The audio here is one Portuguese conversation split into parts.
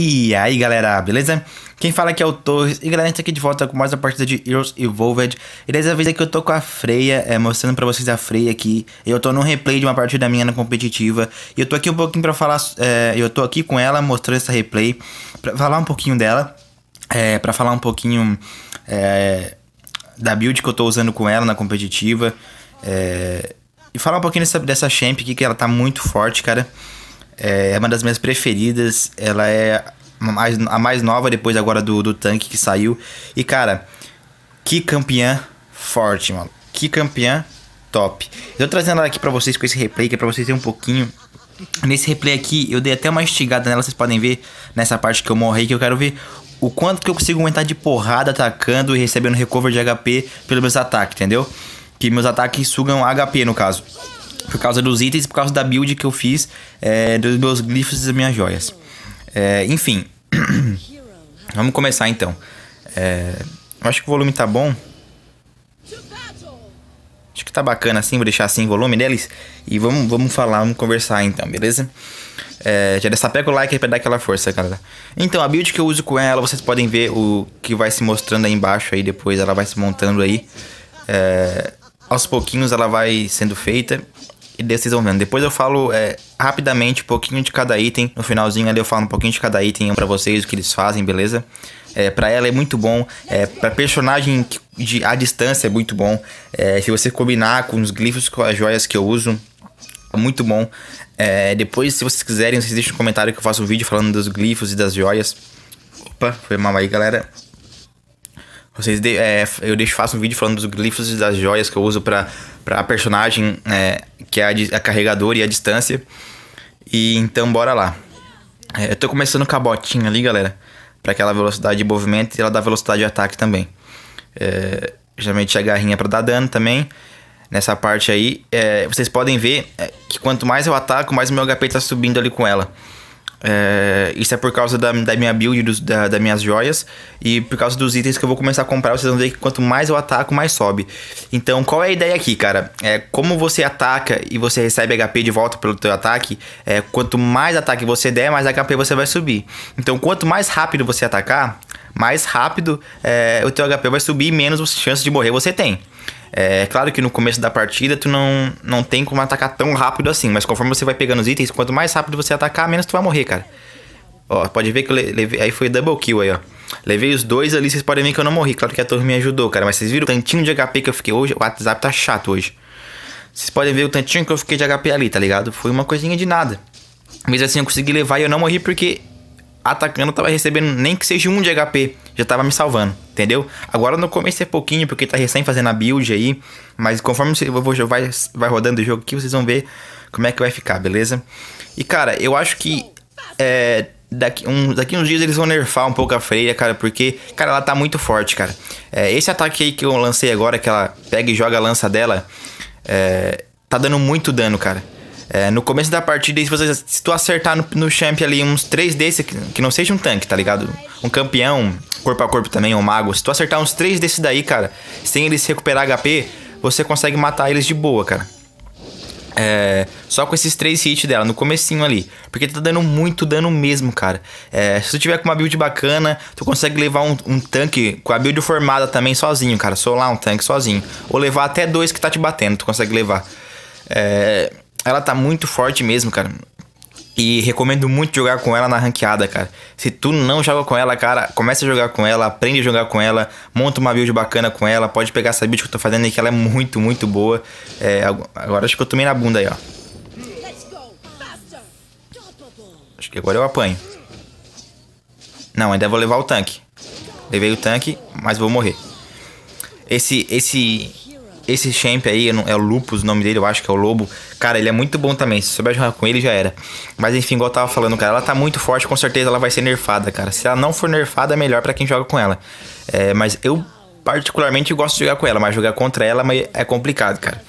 E aí galera, beleza? Quem fala aqui é o Torres e galera, a tá aqui de volta com mais uma partida de Heroes Evolved E dessa vez aqui eu tô com a Freya, é, mostrando pra vocês a Freya aqui Eu tô num replay de uma partida minha na competitiva E eu tô aqui um pouquinho pra falar, é, eu tô aqui com ela mostrando essa replay Pra falar um pouquinho dela, é, pra falar um pouquinho é, da build que eu tô usando com ela na competitiva é, E falar um pouquinho dessa, dessa champ aqui que ela tá muito forte, cara é, é uma das minhas preferidas. Ela é a mais, a mais nova depois agora do, do tanque que saiu. E, cara, que campeã forte, mano. Que campeã top. Eu tô trazendo ela aqui pra vocês com esse replay, que é pra vocês terem um pouquinho Nesse replay aqui, eu dei até uma estigada nela, vocês podem ver nessa parte que eu morri, que eu quero ver o quanto que eu consigo aumentar de porrada atacando e recebendo recover de HP pelos meus ataques, entendeu? Que meus ataques sugam HP no caso por causa dos itens por causa da build que eu fiz é, dos meus glifos e das minhas joias. É, enfim, vamos começar então. É, acho que o volume tá bom. Acho que tá bacana assim, vou deixar assim o volume deles. E vamos, vamos falar, vamos conversar então, beleza? É, já dessa pega o like aí pra dar aquela força, galera. Então, a build que eu uso com ela, vocês podem ver o que vai se mostrando aí embaixo aí depois. Ela vai se montando aí. É, aos pouquinhos ela vai sendo feita desses momentos. Depois eu falo é, rapidamente um pouquinho de cada item. No finalzinho ali eu falo um pouquinho de cada item para vocês, o que eles fazem, beleza? É, para ela é muito bom. É, para personagem de, a distância é muito bom. É, se você combinar com os glifos, com as joias que eu uso, é muito bom. É, depois, se vocês quiserem, vocês deixam um comentário que eu faço um vídeo falando dos glifos e das joias. Opa, foi mal aí, galera. Vocês de, é, eu deixo faço um vídeo falando dos glifos e das joias que eu uso para a personagem, é, que é a, a carregadora e a distância. E então bora lá. É, eu tô começando com a botinha ali, galera, para aquela velocidade de movimento e ela dá velocidade de ataque também. É, a garrinha é para dar dano também. Nessa parte aí, é, vocês podem ver é, que quanto mais eu ataco, mais o meu HP tá subindo ali com ela. É, isso é por causa da, da minha build, da, das minhas joias e por causa dos itens que eu vou começar a comprar. Vocês vão ver que quanto mais eu ataco, mais sobe. Então, qual é a ideia aqui, cara? É, como você ataca e você recebe HP de volta pelo teu ataque, é, quanto mais ataque você der, mais HP você vai subir. Então, quanto mais rápido você atacar, mais rápido é, o teu HP vai subir e menos chance de morrer você tem. É claro que no começo da partida tu não, não tem como atacar tão rápido assim, mas conforme você vai pegando os itens, quanto mais rápido você atacar, menos tu vai morrer, cara. Ó, pode ver que eu levei. Aí foi double kill aí, ó. Levei os dois ali, vocês podem ver que eu não morri. Claro que a torre me ajudou, cara. Mas vocês viram o tantinho de HP que eu fiquei hoje? O WhatsApp tá chato hoje. Vocês podem ver o tantinho que eu fiquei de HP ali, tá ligado? Foi uma coisinha de nada. Mas assim, eu consegui levar e eu não morri porque atacando eu tava recebendo nem que seja um de HP. Já tava me salvando entendeu? Agora no começo é pouquinho, porque tá recém fazendo a build aí, mas conforme você vai, vai rodando o jogo aqui, vocês vão ver como é que vai ficar, beleza? E cara, eu acho que é, daqui, um, daqui uns dias eles vão nerfar um pouco a freira, cara, porque, cara, ela tá muito forte, cara. É, esse ataque aí que eu lancei agora, que ela pega e joga a lança dela, é, tá dando muito dano, cara. É, no começo da partida, se, você, se tu acertar no, no champ ali uns três desses, que, que não seja um tanque, tá ligado? Um campeão, corpo a corpo também, o mago. Se tu acertar uns três desse daí, cara, sem eles recuperar HP, você consegue matar eles de boa, cara. É, só com esses três hits dela, no comecinho ali. Porque tá dando muito dano mesmo, cara. É, se tu tiver com uma build bacana, tu consegue levar um, um tanque com a build formada também sozinho, cara. Solar um tanque sozinho. Ou levar até dois que tá te batendo, tu consegue levar. É, ela tá muito forte mesmo, cara. E recomendo muito jogar com ela na ranqueada, cara. Se tu não joga com ela, cara, começa a jogar com ela, aprende a jogar com ela, monta uma build bacana com ela, pode pegar essa build que eu tô fazendo aí, que ela é muito, muito boa. É, agora acho que eu tomei na bunda aí, ó. Acho que agora eu apanho. Não, ainda vou levar o tanque. Levei o tanque, mas vou morrer. Esse, esse, esse champ aí, é o Lupus o nome dele, eu acho que é o Lobo. Cara, ele é muito bom também. Se souber jogar com ele, já era. Mas enfim, igual eu tava falando, cara, ela tá muito forte, com certeza ela vai ser nerfada, cara. Se ela não for nerfada, é melhor para quem joga com ela. É, mas eu particularmente gosto de jogar com ela, mas jogar contra ela é complicado, cara.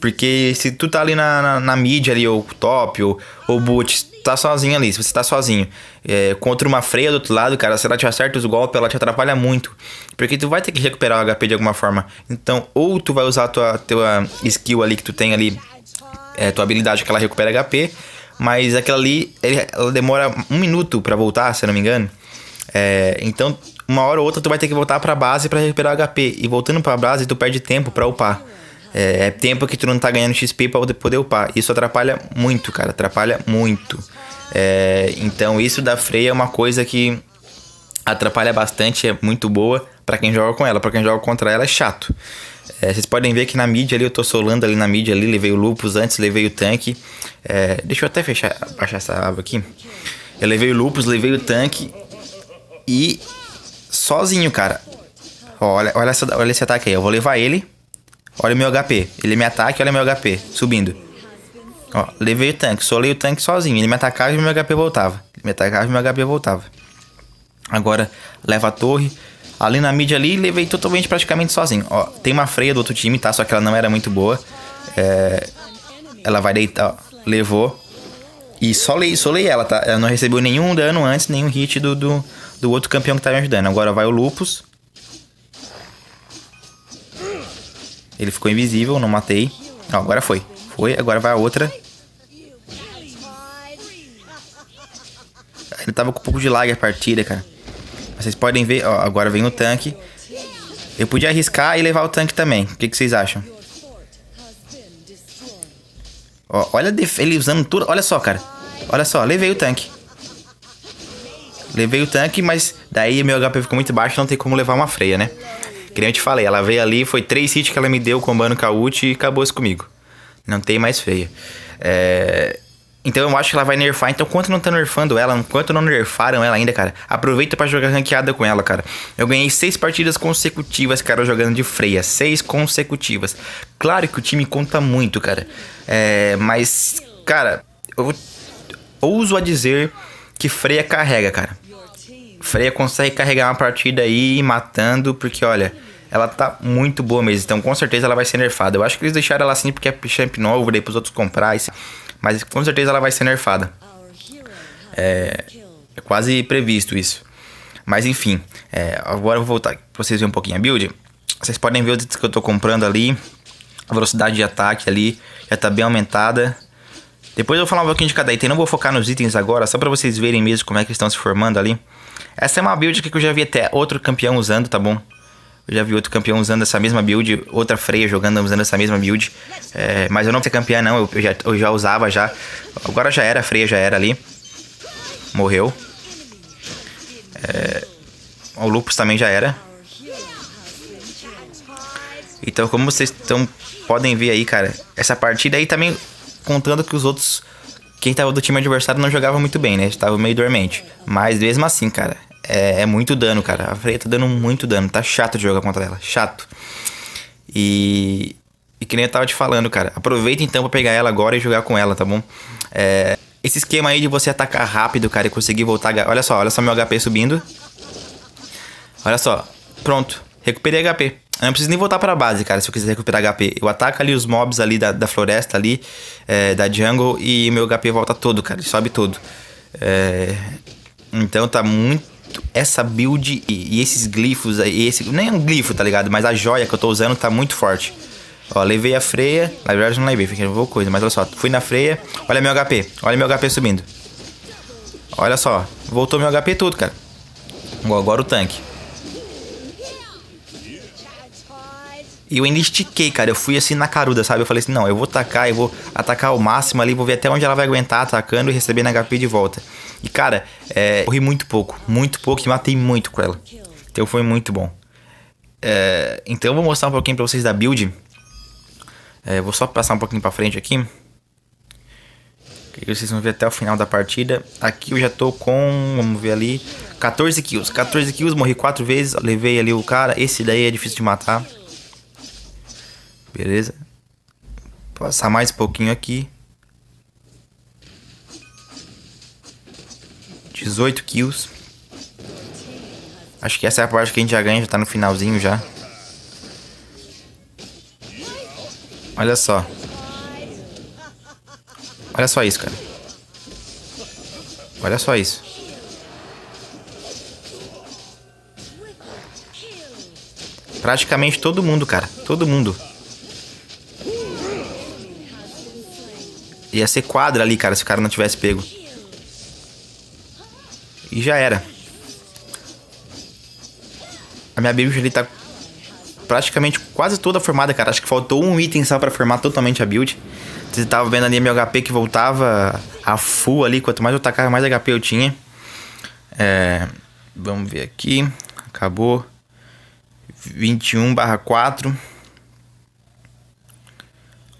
Porque se tu tá ali na, na, na mídia ali, ou top, ou, ou boot, tá sozinho ali, se você tá sozinho é, contra uma freia do outro lado, cara, se ela te acerta os golpes, ela te atrapalha muito. Porque tu vai ter que recuperar o HP de alguma forma. Então, ou tu vai usar a tua, tua skill ali que tu tem ali, é, tua habilidade que ela recupera HP, mas aquela ali, ele, ela demora um minuto para voltar, se eu não me engano. É, então, uma hora ou outra tu vai ter que voltar pra base para recuperar HP. E voltando pra base, tu perde tempo pra upar. É, é, tempo que tu não tá ganhando XP pra poder upar. Isso atrapalha muito, cara. Atrapalha muito. É, então isso da freia é uma coisa que atrapalha bastante, é muito boa para quem joga com ela. para quem joga contra ela é chato. É, vocês podem ver que na mídia ali, eu tô solando ali na mídia ali, levei o lupus antes, levei o tanque. É, deixa eu até fechar, baixar essa aba aqui. Eu levei o lupus, levei o tanque e sozinho, cara. Ó, olha, olha, essa, olha esse ataque aí, eu vou levar ele. Olha o meu HP. Ele me ataca e olha meu HP. Subindo. Ó, levei o tanque. Solei o tanque sozinho. Ele me atacava e meu HP voltava. Ele me atacava e meu HP voltava. Agora, leva a torre. Ali na mídia ali, levei totalmente praticamente sozinho. Ó, tem uma freia do outro time, tá? Só que ela não era muito boa. É... Ela vai deitar, ó. Levou. E solei, solei ela, tá? Ela não recebeu nenhum dano antes, nenhum hit do, do, do outro campeão que tá me ajudando. Agora vai o Lupus. Ele ficou invisível, não matei. agora foi. Foi, agora vai a outra. Ele tava com um pouco de lag a partida, cara. Vocês podem ver, ó, agora vem o tanque. Eu podia arriscar e levar o tanque também. O que, que vocês acham? Ó, olha ele usando tudo. Olha só, cara. Olha só, levei o tanque. Levei o tanque, mas daí meu HP ficou muito baixo, não tem como levar uma freia, né? Que nem eu te falei, ela veio ali, foi três hits que ela me deu com a Mano e acabou-se comigo. Não tem mais feia. É... Então eu acho que ela vai nerfar. Então, quanto não tá nerfando ela, quanto não nerfaram ela ainda, cara, aproveita para jogar ranqueada com ela, cara. Eu ganhei seis partidas consecutivas, cara, jogando de freia. Seis consecutivas. Claro que o time conta muito, cara. É... Mas, cara, eu ouso a dizer que freia carrega, cara. Freia consegue carregar uma partida aí matando, porque olha ela tá muito boa mesmo. Então, com certeza ela vai ser nerfada. Eu acho que eles deixaram ela assim porque é champ novo, daí pros outros comprar. Mas com certeza ela vai ser nerfada. É, é quase previsto isso. Mas enfim, é, agora eu vou voltar pra vocês verem um pouquinho a build. Vocês podem ver o que eu tô comprando ali. A velocidade de ataque ali já tá bem aumentada. Depois eu vou falar um pouquinho de cada item. Não vou focar nos itens agora, só pra vocês verem mesmo como é que estão se formando ali. Essa é uma build que eu já vi até outro campeão usando, tá bom? Eu já vi outro campeão usando essa mesma build, outra freia jogando usando essa mesma build. É, mas eu não sei campeã não, eu, eu, já, eu já usava já. Agora já era, a freia já era ali. Morreu. É, o Lupus também já era. Então como vocês tão, podem ver aí, cara, essa partida aí também contando que os outros... Quem tava do time adversário não jogava muito bem, né? Estava meio dormente. Mas mesmo assim, cara, é, é muito dano, cara. A Freya tá dando muito dano. Tá chato de jogar contra ela. Chato. E. E que nem eu tava te falando, cara. Aproveita então pra pegar ela agora e jogar com ela, tá bom? É, esse esquema aí de você atacar rápido, cara, e conseguir voltar. Olha só, olha só meu HP subindo. Olha só. Pronto. Recuperei HP. Eu não preciso nem voltar pra base, cara, se eu quiser recuperar HP. Eu ataco ali os mobs ali da, da floresta ali, é, da jungle, e meu HP volta todo, cara. sobe todo. É, então tá muito essa build e, e esses glifos aí, esse, nem é um glifo, tá ligado? Mas a joia que eu tô usando tá muito forte. Ó, levei a freia, na verdade não levei, fiquei vou coisa, mas olha só, fui na freia, olha meu HP, olha meu HP subindo. Olha só, voltou meu HP tudo, cara. Agora o tanque. E eu ainda estiquei, cara. Eu fui assim na caruda, sabe? Eu falei assim: não, eu vou atacar, eu vou atacar ao máximo ali, vou ver até onde ela vai aguentar atacando e recebendo HP de volta. E cara, é, corri muito pouco, muito pouco e matei muito com ela. Então foi muito bom. É, então eu vou mostrar um pouquinho pra vocês da build. É, vou só passar um pouquinho pra frente aqui. Que vocês vão ver até o final da partida. Aqui eu já tô com, vamos ver ali, 14 kills. 14 kills, morri 4 vezes, levei ali o cara. Esse daí é difícil de matar. Beleza. Passar mais um pouquinho aqui. 18 kills. Acho que essa é a parte que a gente já ganha, já tá no finalzinho já. Olha só. Olha só isso, cara. Olha só isso. Praticamente todo mundo, cara. Todo mundo. Ia ser quadra ali, cara, se o cara não tivesse pego. E já era. A minha build ali tá praticamente quase toda formada, cara. Acho que faltou um item só pra formar totalmente a build. Você tava vendo ali meu HP que voltava a full ali. Quanto mais eu tacava, mais HP eu tinha. É, vamos ver aqui. Acabou. 21 barra 4.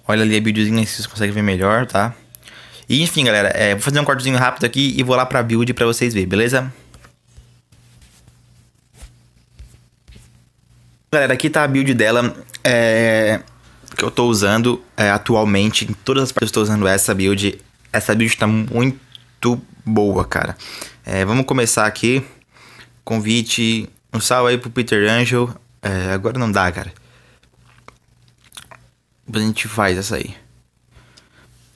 Olha ali a buildzinha, se vocês conseguem ver melhor, tá? E enfim, galera, é, vou fazer um cortezinho rápido aqui e vou lá pra build pra vocês verem, beleza? Galera, aqui tá a build dela é, que eu tô usando é, atualmente. Em todas as partes eu tô usando essa build. Essa build tá muito boa, cara. É, vamos começar aqui. Convite. Um salve aí pro Peter Angel. É, agora não dá, cara. Depois a gente faz essa aí.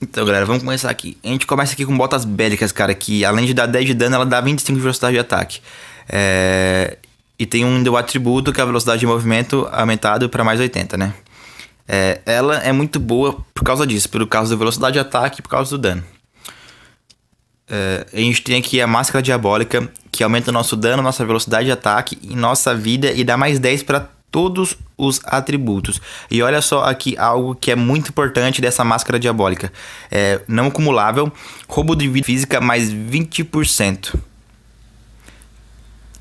Então, galera, vamos começar aqui. A gente começa aqui com botas bélicas, cara, que além de dar 10 de dano, ela dá 25 de velocidade de ataque. É... E tem um do atributo que é a velocidade de movimento aumentado para mais 80, né? É... Ela é muito boa por causa disso, pelo caso da velocidade de ataque e por causa do dano. É... A gente tem aqui a máscara diabólica, que aumenta o nosso dano, nossa velocidade de ataque e nossa vida e dá mais 10 para todos os atributos. E olha só aqui algo que é muito importante dessa máscara diabólica. É não acumulável, roubo de vida física mais 20%.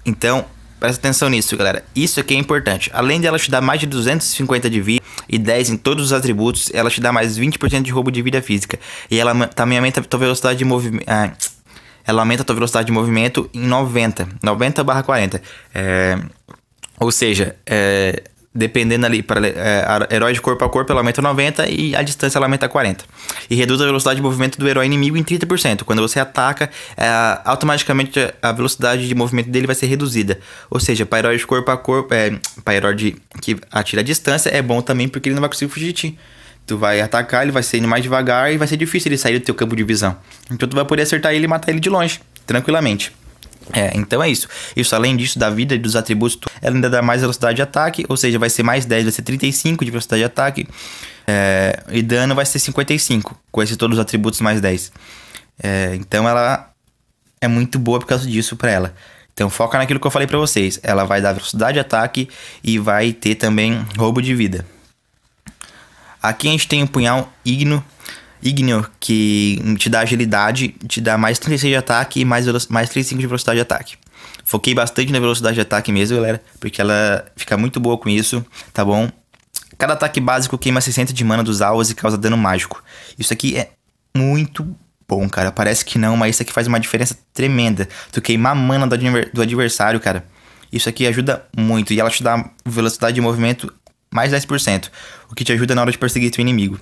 Então, presta atenção nisso, galera. Isso aqui é importante. Além dela te dar mais de 250 de vida e 10 em todos os atributos, ela te dá mais 20% de roubo de vida física. E ela também aumenta a tua velocidade de movimento. Ah, ela aumenta a tua velocidade de movimento em 90, 90 barra 40. É, ou seja, é, dependendo ali, para é, herói de corpo a corpo, ela aumenta 90 e a distância ela aumenta 40. E reduz a velocidade de movimento do herói inimigo em 30%. Quando você ataca, é, automaticamente a velocidade de movimento dele vai ser reduzida. Ou seja, para herói de corpo a corpo, é, para herói de, que atira a distância, é bom também porque ele não vai conseguir fugir de ti. Tu vai atacar, ele vai ser mais devagar e vai ser difícil ele sair do teu campo de visão. Então tu vai poder acertar ele e matar ele de longe, tranquilamente. É, então é isso. Isso, além disso, da vida e dos atributos, ela ainda dá mais velocidade de ataque, ou seja, vai ser mais 10, vai ser 35 de velocidade de ataque. É, e dano vai ser 55, com esses todos os atributos mais 10. É, então ela é muito boa por causa disso para ela. Então foca naquilo que eu falei para vocês. Ela vai dar velocidade de ataque e vai ter também roubo de vida. Aqui a gente tem o punhal igno, Igneo, que te dá agilidade, te dá mais 36 de ataque e mais, mais 35 de velocidade de ataque. Foquei bastante na velocidade de ataque mesmo, galera, porque ela fica muito boa com isso, tá bom? Cada ataque básico queima 60 de mana dos alvos e causa dano mágico. Isso aqui é muito bom, cara. Parece que não, mas isso aqui faz uma diferença tremenda. Tu queimar mana do adversário, cara. Isso aqui ajuda muito. E ela te dá velocidade de movimento mais 10%, o que te ajuda na hora de perseguir teu inimigo.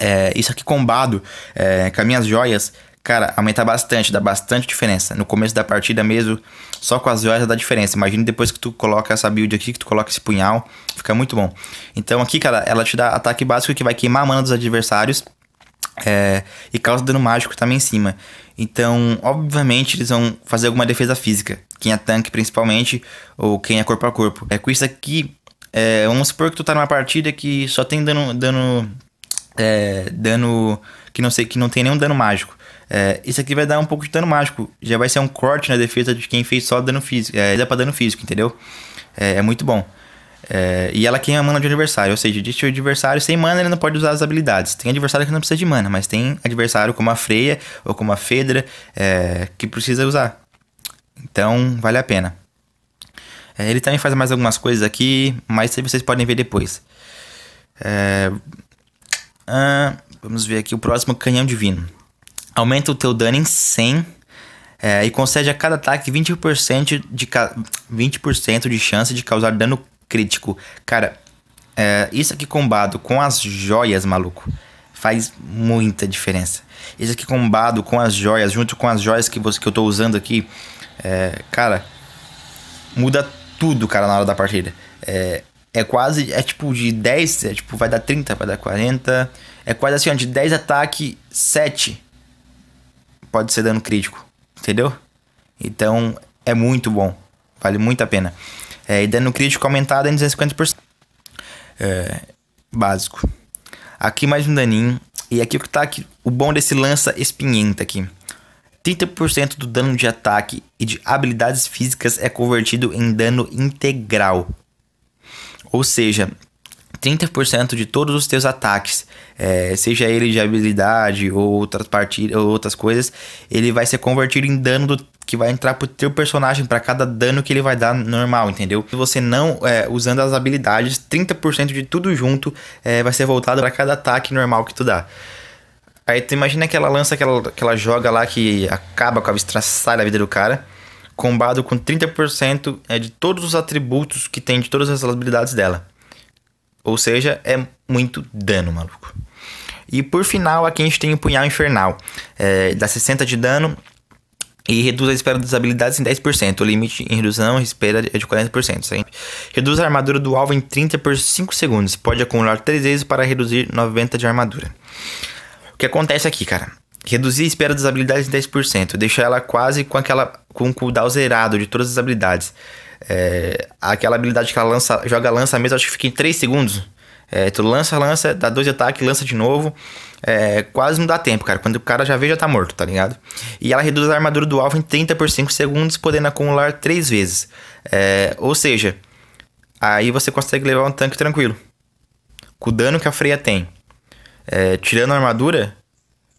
É, isso aqui combado é, com as minhas joias, cara, aumenta bastante, dá bastante diferença. No começo da partida mesmo, só com as joias dá diferença. Imagina depois que tu coloca essa build aqui, que tu coloca esse punhal, fica muito bom. Então aqui, cara, ela te dá ataque básico que vai queimar a mana dos adversários é, e causa dano mágico também em cima. Então, obviamente, eles vão fazer alguma defesa física. Quem é tanque, principalmente, ou quem é corpo a corpo. É com isso aqui, é, vamos supor que tu tá numa partida que só tem dano, dano é, dano que não sei que não tem nenhum dano mágico. É, isso aqui vai dar um pouco de dano mágico. Já vai ser um corte na defesa de quem fez só dano físico. É, dá pra dano físico, entendeu? É, é muito bom. É, e ela queima mana de adversário, ou seja, deixa o adversário sem mana, ele não pode usar as habilidades. Tem adversário que não precisa de mana, mas tem adversário como a Freia ou como a Fedra é, que precisa usar. Então, vale a pena. É, ele também faz mais algumas coisas aqui, mas vocês podem ver depois. É, Uh, vamos ver aqui o próximo canhão divino. Aumenta o teu dano em 100 é, e concede a cada ataque 20% de, 20 de chance de causar dano crítico. Cara, é, isso aqui combado com as joias, maluco, faz muita diferença. Isso aqui combado com as joias, junto com as joias que, você, que eu tô usando aqui, é, cara, muda tudo, cara, na hora da partida. É, é quase. É tipo de 10. É tipo, vai dar 30, vai dar 40. É quase assim, ó, de 10 ataque, 7 pode ser dano crítico. Entendeu? Então é muito bom. Vale muito a pena. É, e dano crítico aumentado é em 250%. É, básico. Aqui mais um daninho. E aqui o que tá aqui, o bom desse lança espinhenta aqui. 30% do dano de ataque e de habilidades físicas é convertido em dano integral. Ou seja, 30% de todos os teus ataques, é, seja ele de habilidade ou outras, partidas, ou outras coisas, ele vai ser convertido em dano do, que vai entrar pro teu personagem para cada dano que ele vai dar normal, entendeu? Se você não é, usando as habilidades, 30% de tudo junto é, vai ser voltado para cada ataque normal que tu dá. Aí tu imagina aquela lança que ela, que ela joga lá que acaba com a estraçalha da vida do cara combado com 30% é de todos os atributos que tem de todas as habilidades dela. Ou seja, é muito dano, maluco. E por final, aqui a gente tem o Punhal Infernal. É, dá 60 de dano e reduz a espera das habilidades em 10%. O limite em redução espera é de 40%. Sempre. Reduz a armadura do alvo em 30 por 5 segundos. Pode acumular 3 vezes para reduzir 90 de armadura. O que acontece aqui, cara? Reduzir a espera das habilidades em 10%, deixar ela quase com aquela com o cooldown zerado de todas as habilidades. É, aquela habilidade que ela lança, joga lança mesmo, acho que fica em 3 segundos. É, tu lança, lança, dá dois ataques, lança de novo. É, quase não dá tempo, cara. Quando o cara já vê, já tá morto, tá ligado? E ela reduz a armadura do alvo em 30 por 5 segundos, podendo acumular 3 vezes. É, ou seja, aí você consegue levar um tanque tranquilo. Com o dano que a freia tem. É, tirando a armadura,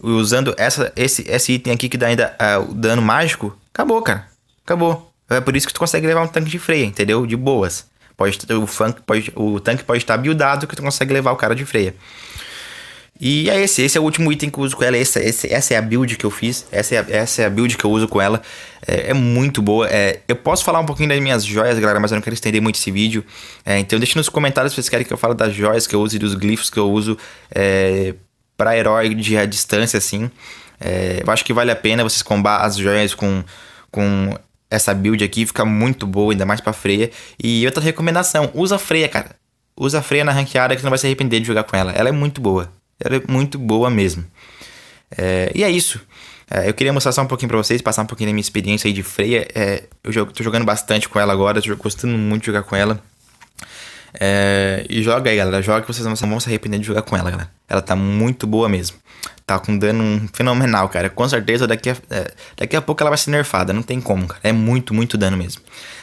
usando essa, esse, esse item aqui que dá ainda uh, dano mágico, acabou, cara. Acabou. É por isso que tu consegue levar um tanque de freia, entendeu? De boas. Pode, o, funk, pode, o tanque pode estar buildado que tu consegue levar o cara de freia. E é esse, esse é o último item que eu uso com ela, essa é a build que eu fiz, essa é a, essa é a build que eu uso com ela, é, é muito boa, é, eu posso falar um pouquinho das minhas joias, galera, mas eu não quero estender muito esse vídeo, é, então deixa nos comentários se vocês querem que eu fale das joias que eu uso e dos glifos que eu uso, é, para herói de a distância, assim. É, eu acho que vale a pena vocês combar as joias com, com essa build aqui, fica muito boa, ainda mais pra freia. E outra recomendação, usa freia, cara. Usa freia na ranqueada que você não vai se arrepender de jogar com ela. Ela é muito boa. Ela é muito boa mesmo. É, e é isso. É, eu queria mostrar só um pouquinho pra vocês, passar um pouquinho da minha experiência aí de freia. É, eu tô jogando bastante com ela agora, tô gostando muito de jogar com ela. É, e joga aí, galera. Joga que vocês não vão se arrepender de jogar com ela, galera. Ela tá muito boa mesmo. Tá com dano fenomenal, cara. Com certeza daqui a, é, daqui a pouco ela vai ser nerfada. Não tem como, cara. É muito, muito dano mesmo.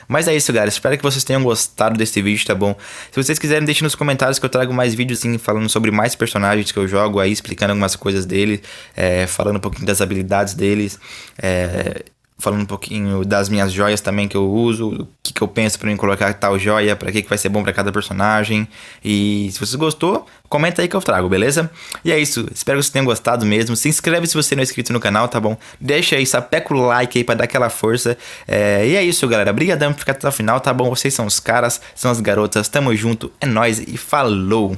Mas é isso, galera. Espero que vocês tenham gostado desse vídeo, tá bom? Se vocês quiserem, deixem nos comentários que eu trago mais vídeos assim, falando sobre mais personagens que eu jogo aí, explicando algumas coisas dele, é, falando um pouquinho das habilidades deles. É, falando um pouquinho das minhas joias também que eu uso, o que, que eu penso para mim colocar tal joia, para que, que vai ser bom para cada personagem. E se você gostou, comenta aí que eu trago, beleza? E é isso, espero que vocês tenham gostado mesmo. Se inscreve se você não é inscrito no canal, tá bom? Deixa aí, sapeca o like aí pra dar aquela força. É, e é isso, galera. Obrigadão por ficar até o final, tá bom? Vocês são os caras, são as garotas, tamo junto, é nóis e falou!